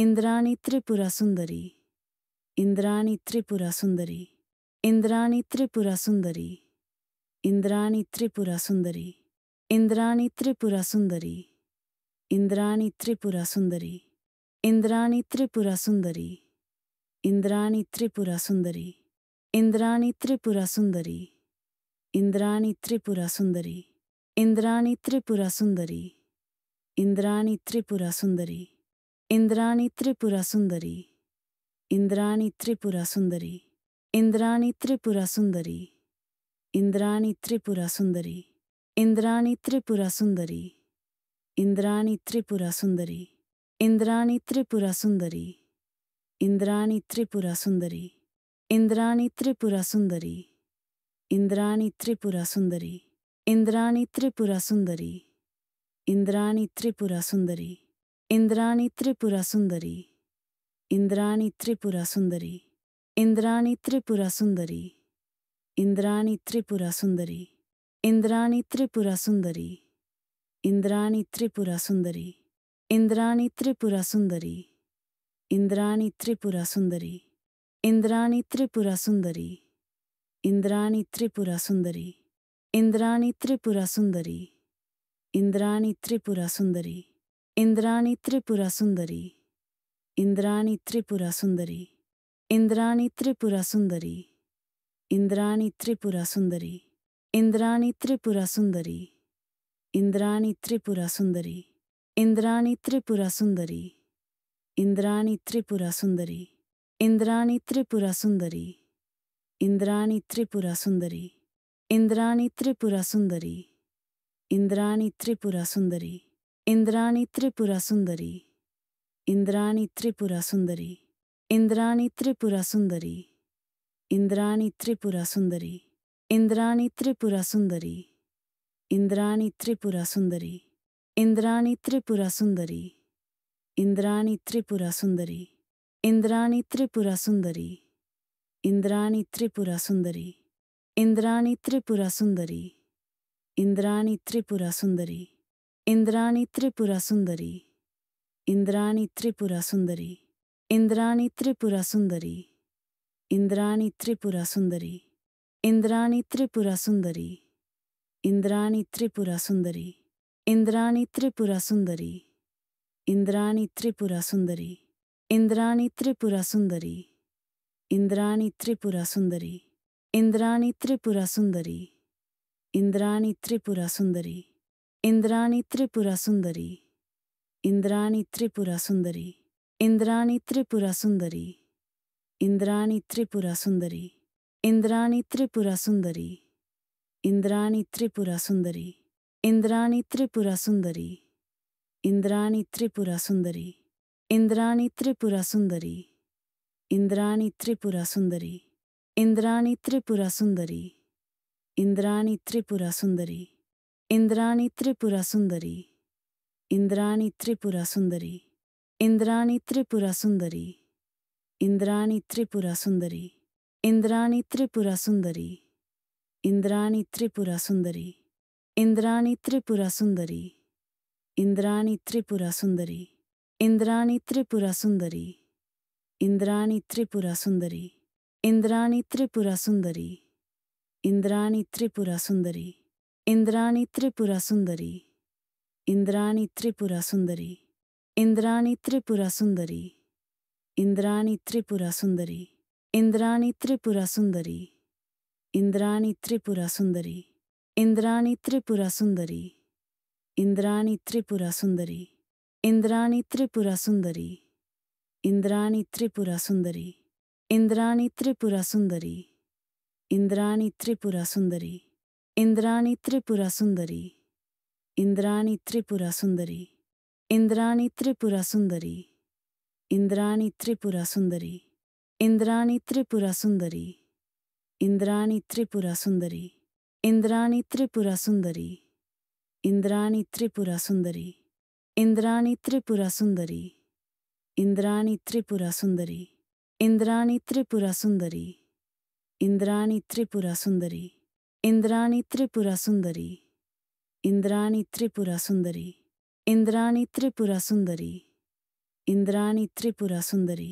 इंद्राणी त्रिपुरा सुंदरी इंद्राणी त्रिपुरा सुंदरी इंद्राणी त्रिपुरा सुंदरी इंद्राणी त्रिपुरा सुंदरी इंद्राणी त्रिपुरा सुंदरी इंद्राणी त्रिपुरा सुंदरी इंद्राणी त्रिपुरा सुंदरी इंद्राणी त्रिपुरा सुंदरी इंद्राणी त्रिपुरा सुंदरी इंद्राणी त्रिपुरा सुंदरी इंद्राणी त्रिपुरा सुंदरी इंद्राणी त्रिपुरा सुंदरी इंद्राणी त्रिपुरा सुंदरी इंद्राणी त्रिपुरा सुंदरी इंद्राणी त्रिपुरा सुंदरी इंद्राणी त्रिपुरा सुंदरी इंद्राणी त्रिपुरा सुंदरी इंद्राणी त्रिपुरा सुंदरी इंद्राणी त्रिपुरा सुंदरी इंद्राणी त्रिपुरा सुंदरी इंद्राणी त्रिपुरा सुंदरी इंद्राणी त्रिपुरा सुंदरी इंद्राणी त्रिपुरा सुंदरी इंद्राणी त्रिपुरा सुंदरी इंद्राणी त्रिपुरा सुंदरी इंद्राणी त्रिपुरा सुंदरी इंद्राणी त्रिपुरा सुंदरी इंद्राणी त्रिपुरा सुंदरी इंद्राणी त्रिपुरा सुंदरी इंद्राणी त्रिपुरा सुंदरी इंद्राणी त्रिपुरा सुंदरी इंद्राणी त्रिपुरा सुंदरी इंद्राणी त्रिपुरा सुंदरी इंद्राणी त्रिपुरा सुंदरी इंद्राणी त्रिपुरा सुंदरी इंद्राणी त्रिपुरा सुंदरी इंद्राणी त्रिपुरा सुंदरी इंद्राणी त्रिपुरा सुंदरी इंद्राणी त्रिपुरा सुंदरी इंद्राणी त्रिपुरा सुंदरी इंद्राणी त्रिपुरा सुंदरी इंद्राणी त्रिपुरा सुंदरी इंद्राणी त्रिपुरा सुंदरी इंद्राणी त्रिपुरा सुंदरी इंद्राणी त्रिपुरा सुंदरी इंद्राणी त्रिपुरा सुंदरी इंद्राणी त्रिपुरा सुंदरी इंद्राणी त्रिपुरा सुंदरी इंद्राणी त्रिपुरा सुंदरी इंद्राणी त्रिपुरा सुंदरी इंद्राणी त्रिपुरा सुंदरी इंद्राणी त्रिपुरा सुंदरी इंद्राणी त्रिपुरा सुंदरी इंद्राणी त्रिपुरा सुंदरी इंद्राणी त्रिपुरा सुंदरी इंद्राणी त्रिपुरा सुंदरी इंद्राणी त्रिपुरा सुंदरी इंद्राणी त्रिपुरा सुंदरी इंद्राणी त्रिपुरा सुंदरी इंद्राणी त्रिपुरा सुंदरी इंद्राणी त्रिपुरा सुंदरी इंद्राणी त्रिपुरा सुंदरी इंद्राणी त्रिपुरा सुंदरी इंद्राणी त्रिपुरा सुंदरी इंद्राणी त्रिपुरा सुंदरी इंद्राणी त्रिपुरा सुंदरी इंद्राणी त्रिपुरा सुंदरी इंद्राणी त्रिपुरा सुंदरी इंद्राणी त्रिपुरा सुंदरी इंद्राणी त्रिपुरा सुंदरी इंद्राणी त्रिपुरा सुंदरी इंद्राणी त्रिपुरा सुंदरी इंद्राणी त्रिपुरा सुंदरी इंद्राणी त्रिपुरा सुंदरी इंद्राणी त्रिपुरा सुंदरी इंद्राणी त्रिपुरा सुंदरी इंद्राणी त्रिपुरा सुंदरी इंद्राणी त्रिपुरा सुंदरी इंद्राणी त्रिपुरा सुंदरी इंद्राणी त्रिपुरा सुंदरी इंद्राणी त्रिपुरा सुंदरी इंद्राणी त्रिपुरा सुंदरी इंद्राणी त्रिपुरा सुंदरी इंद्राणी त्रिपुरा सुंदरी इंद्राणी त्रिपुरा सुंदरी इंद्राणी त्रिपुरा सुंदरी इंद्राणी त्रिपुरा सुंदरी इंद्राणी त्रिपुरा सुंदरी इंद्राणी त्रिपुरा सुंदरी इंद्राणी त्रिपुरा सुंदरी इंद्राणी त्रिपुरा सुंदरी इंद्राणी त्रिपुरा सुंदरी इंद्राणी त्रिपुरा सुंदरी इंद्राणी त्रिपुरा सुंदरी इंद्राणी त्रिपुरा सुंदरी इंद्राणी त्रिपुरा सुंदरी इंद्राणी त्रिपुरा सुंदरी इंद्राणी त्रिपुरा सुंदरी इंद्राणी त्रिपुरा सुंदरी इंद्राणी त्रिपुरा सुंदरी इंद्राणी त्रिपुरा सुंदरी इंद्राणी त्रिपुरा सुंदरी इंद्राणी त्रिपुरा सुंदरी इंद्राणी त्रिपुरा सुंदरी इंद्राणी त्रिपुरा सुंदरी इंद्राणी त्रिपुरा सुंदरी इंद्राणी त्रिपुरा सुंदरी इंद्राणी त्रिपुरा सुंदरी इंद्राणी त्रिपुरा सुंदरी इंद्राणी त्रिपुरा सुंदरी इंद्राणी त्रिपुरा सुंदरी इंद्राणी त्रिपुरा सुंदरी इंद्राणी त्रिपुरा सुंदरी इंद्राणी त्रिपुरा सुंदरी इंद्राणी त्रिपुरा सुंदरी इंद्राणी त्रिपुरा सुंदरी इंद्राणी त्रिपुरा सुंदरी इंद्राणी त्रिपुरा सुंदरी इंद्राणी त्रिपुरा सुंदरी इंद्राणी त्रिपुरा सुंदरी इंद्राणी त्रिपुरा सुंदरी इंद्राणी त्रिपुरा सुंदरी इंद्राणी त्रिपुरा सुंदरी इंद्राणी त्रिपुरा सुंदरी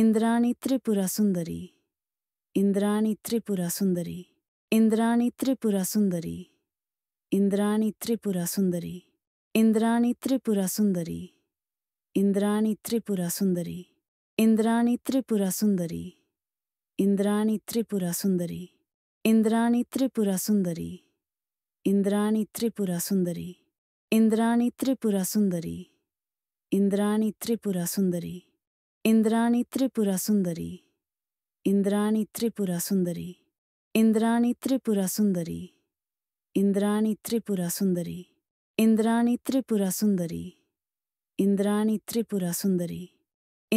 इंद्राणी त्रिपुरा सुंदरी इंद्राणी त्रिपुरा सुंदरी इंद्राणी त्रिपुरा सुंदरी इंद्राणी त्रिपुरा सुंदरी इंद्राणी त्रिपुरा सुंदरी इंद्राणी त्रिपुरा सुंदरी इंद्राणी त्रिपुरा सुंदरी इंद्राणी त्रिपुरा सुंदरी इंद्राणी त्रिपुरा सुंदरी इंद्राणी त्रिपुरा सुंदरी इंद्राणी त्रिपुरा सुंदरी इंद्राणी त्रिपुरा सुंदरी इंद्राणी त्रिपुरा सुंदरी इंद्राणी त्रिपुरा सुंदरी इंद्राणी त्रिपुरा सुंदरी इंद्राणी त्रिपुरा सुंदरी इंद्राणी त्रिपुरा सुंदरी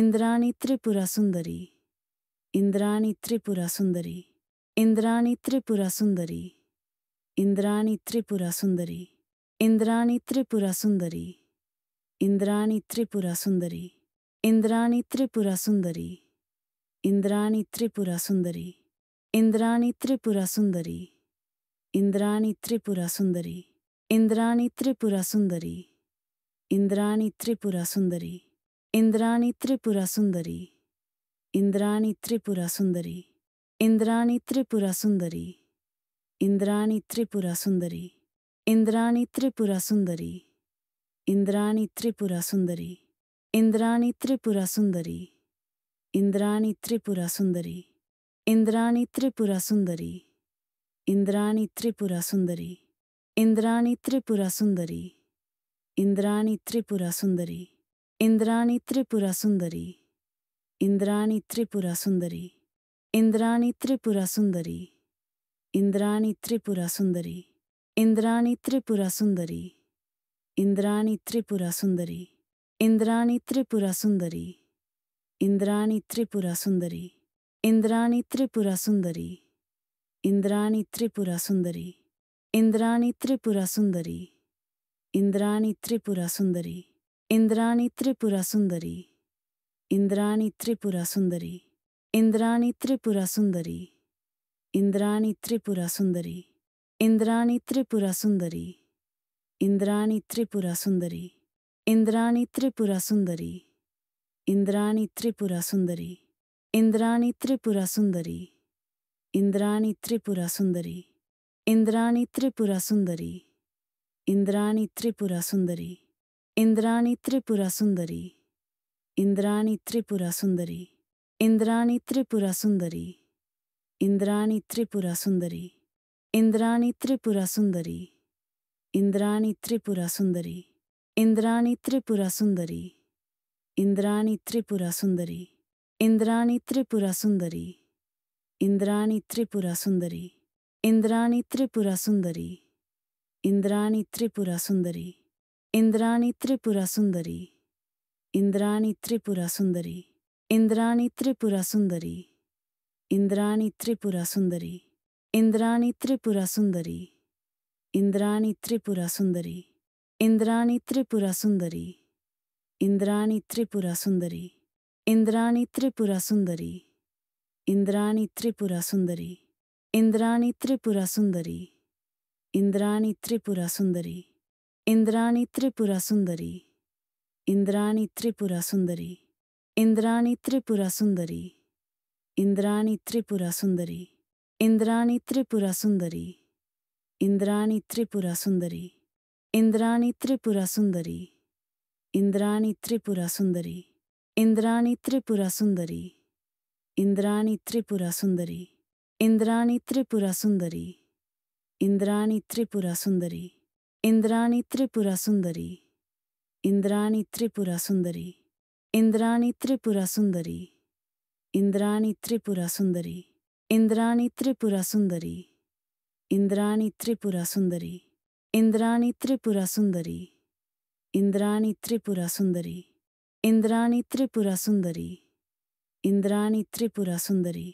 इंद्राणी त्रिपुरा सुंदरी इंद्राणी त्रिपुरा सुंदरी इंद्राणी त्रिपुरा सुंदरी इंद्राणी त्रिपुरा सुंदरी इंद्राणी त्रिपुरा सुंदरी इंद्राणी त्रिपुरा सुंदरी इंद्राणी त्रिपुरा सुंदरी इंद्राणी त्रिपुरा सुंदरी इंद्राणी त्रिपुरा सुंदरी इंद्राणी त्रिपुरा सुंदरी इंद्राणी त्रिपुरा सुंदरी इंद्राणी त्रिपुरा सुंदरी इंद्राणी त्रिपुरा सुंदरी इंद्राणी त्रिपुरा सुंदरी इंद्राणी त्रिपुरा सुंदरी इंद्राणी त्रिपुरा सुंदरी इंद्राणी त्रिपुरा सुंदरी इंद्राणी त्रिपुरा सुंदरी इंद्राणी त्रिपुरा सुंदरी इंद्राणी त्रिपुरा सुंदरी इंद्राणी त्रिपुरा सुंदरी इंद्राणी त्रिपुरा सुंदरी इंद्राणी त्रिपुरा सुंदरी इंद्राणी त्रिपुरा सुंदरी इंद्राणी त्रिपुरा सुंदरी इंद्राणी त्रिपुरा सुंदरी इंद्राणी त्रिपुरा सुंदरी इंद्राणी त्रिपुरा सुंदरी इंद्राणी त्रिपुरा सुंदरी इंद्राणी त्रिपुरा सुंदरी इंद्राणी त्रिपुरा सुंदरी इंद्राणी त्रिपुरा सुंदरी इंद्राणी त्रिपुरा सुंदरी इंद्राणी त्रिपुरा सुंदरी इंद्राणी त्रिपुरा सुंदरी इंद्राणी त्रिपुरा सुंदरी इंद्राणी त्रिपुरा सुंदरी इंद्राणी त्रिपुरा सुंदरी इंद्राणी त्रिपुरा सुंदरी इंद्राणी त्रिपुरा सुंदरी इंद्राणी त्रिपुरा सुंदरी इंद्राणी त्रिपुरा सुंदरी इंद्राणी त्रिपुरा सुंदरी इंद्राणी त्रिपुरा सुंदरी इंद्राणी त्रिपुरा सुंदरी इंद्राणी त्रिपुरा सुंदरी इंद्राणी त्रिपुरा सुंदरी इंद्राणी त्रिपुरा सुंदरी इंद्राणी त्रिपुरा सुंदरी इंद्राणी त्रिपुरा सुंदरी इंद्राणी त्रिपुरा सुंदरी इंद्राणी त्रिपुरा सुंदरी इंद्राणी त्रिपुरा सुंदरी इंद्राणी त्रिपुरा सुंदरी इंद्राणी त्रिपुरा सुंदरी इंद्राणी त्रिपुरा सुंदरी इंद्राणी त्रिपुरा सुंदरी इंद्राणी त्रिपुरा सुंदरी इंद्राणी त्रिपुरा सुंदरी इंद्राणी त्रिपुरा सुंदरी इंद्राणी त्रिपुरा सुंदरी इंद्राणी त्रिपुरा सुंदरी इंद्राणी त्रिपुरा सुंदरी इंद्राणी त्रिपुरा सुंदरी इंद्राणी त्रिपुरा सुंदरी इंद्राणी त्रिपुरा सुंदरी इंद्राणी त्रिपुरा सुंदरी इंद्राणी त्रिपुरा सुंदरी इंद्राणी त्रिपुरा सुंदरी इंद्राणी त्रिपुरा सुंदरी इंद्राणी त्रिपुरा सुंदरी इंद्राणी त्रिपुरा सुंदरी इंद्राणी त्रिपुरा सुंदरी इंद्राणी त्रिपुरा सुंदरी इंद्राणी त्रिपुरा सुंदरी इंद्राणी त्रिपुरा सुंदरी इंद्राणी त्रिपुरा सुंदरी इंद्राणी त्रिपुरा सुंदरी इंद्राणी त्रिपुरा सुंदरी इंद्राणी त्रिपुरा सुंदरी इंद्राणी त्रिपुरा सुंदरी इंद्राणी त्रिपुरा सुंदरी इंद्राणी त्रिपुरा सुंदरी इंद्राणी त्रिपुरा सुंदरी इंद्राणी त्रिपुरा सुंदरी इंद्राणी त्रिपुरा सुंदरी इंद्राणी त्रिपुरा सुंदरी इंद्राणी त्रिपुरा सुंदरी इंद्राणी त्रिपुरा सुंदरी इंद्राणी त्रिपुरा सुंदरी इंद्राणी त्रिपुरा सुंदरी इंद्राणी त्रिपुरा सुंदरी इंद्राणी त्रिपुरा सुंदरी इंद्राणी त्रिपुरा सुंदरी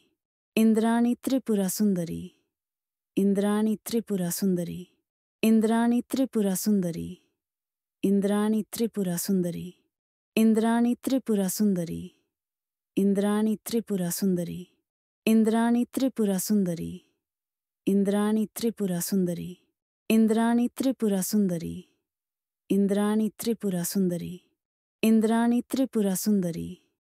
इंद्राणी त्रिपुरा सुंदरी इंद्राणी त्रिपुरा सुंदरी इंद्राणी त्रिपुरा सुंदरी इंद्राणी त्रिपुरा सुंदरी इंद्राणी त्रिपुरा सुंदरी इंद्राणी त्रिपुरा सुंदरी इंद्राणी त्रिपुरा सुंदरी इंद्राणी त्रिपुरा सुंदरी इंद्राणी त्रिपुरा सुंदरी इंद्राणी त्रिपुरा सुंदरी इंद्राणी त्रिपुरा सुंदरी इंद्राणी त्रिपुरा सुंदरी